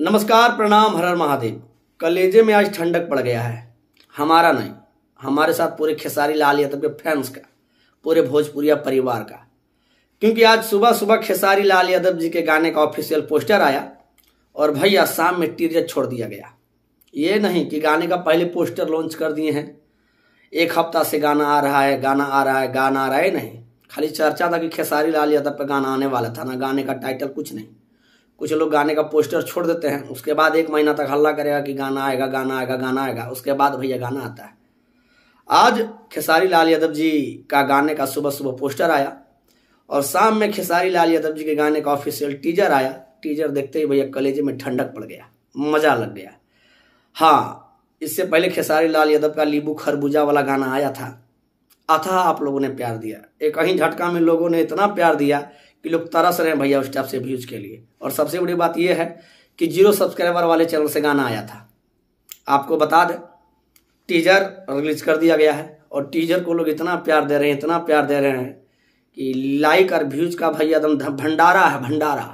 नमस्कार प्रणाम हर हर महादेव कलेजे में आज ठंडक पड़ गया है हमारा नहीं हमारे साथ पूरे खेसारी लाल यादव के फैंस का पूरे भोजपुरिया परिवार का क्योंकि आज सुबह सुबह खेसारी लाल यादव जी के गाने का ऑफिशियल पोस्टर आया और भैया शाम में टीजर छोड़ दिया गया ये नहीं कि गाने का पहले पोस्टर लॉन्च कर दिए हैं एक हफ्ता से गाना आ रहा है गाना आ रहा है गाना आ रहा है नहीं खाली चर्चा था कि खेसारी लाल यादव का गाना आने वाला था ना गाने का टाइटल कुछ नहीं कुछ लोग गाने का पोस्टर छोड़ देते हैं उसके बाद एक महीना तक हल्ला करेगा कि गाना आएगा गाना आएगा गाना आएगा उसके बाद भैया गाना आता है आज खेसारी लाल यादव जी का गाने का सुबह सुबह पोस्टर आया और शाम में खेसारी लाल यादव जी के गाने का ऑफिशियल टीजर आया टीजर देखते ही भैया कलेजे में ठंडक पड़ गया मजा लग गया हाँ इससे पहले खेसारी लाल यादव का लीबू खरबूजा वाला गाना आया था अथाह आप लोगों ने प्यार दिया एक कहीं झटका में लोगों ने इतना प्यार दिया कि लोग तरस रहे हैं भैया उस टाइप से व्यूज के लिए और सबसे बड़ी बात यह है कि जीरो सब्सक्राइबर वाले चैनल से गाना आया था आपको बता दें टीजर रिलीज कर दिया गया है और टीजर को लोग इतना प्यार दे रहे हैं इतना प्यार दे रहे हैं कि लाइक और व्यूज का भाई एकदम भंडारा है भंडारा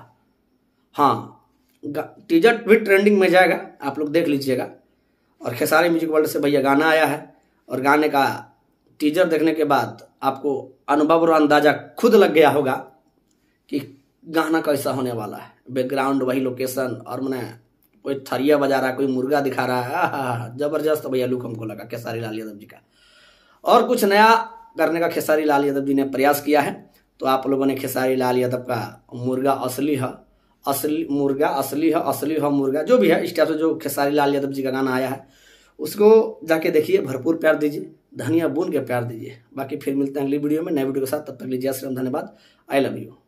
हाँ टीजर भी ट्रेंडिंग में जाएगा आप लोग देख लीजिएगा और खेसारी म्यूजिक वर्ल्ड से भैया गाना आया है और गाने का टीजर देखने के बाद आपको अनुभव और अंदाज़ा खुद लग गया होगा कि गाना कैसा होने वाला है बैकग्राउंड वही लोकेशन और मैंने कोई थरिया बजा रहा है कोई मुर्गा दिखा रहा है जबरदस्त भैया लुक हमको लगा खेसारी लाल यादव जी का और कुछ नया करने का खेसारी लाल यादव जी ने प्रयास किया है तो आप लोगों ने खेसारी लाल यादव का मुर्गा असली है असली मुर्गा असली है असली है मुर्गा जो भी है इस टाइप से जो खेसारी लाल यादव जी का गाना आया है उसको जाके देखिए भरपूर प्यार दीजिए धनिया बुन के प्यार दीजिए बाकी फिर मिलते हैं अगली वीडियो में नए वीडियो के साथ तब तक लीजिए धन्यवाद आई लव यू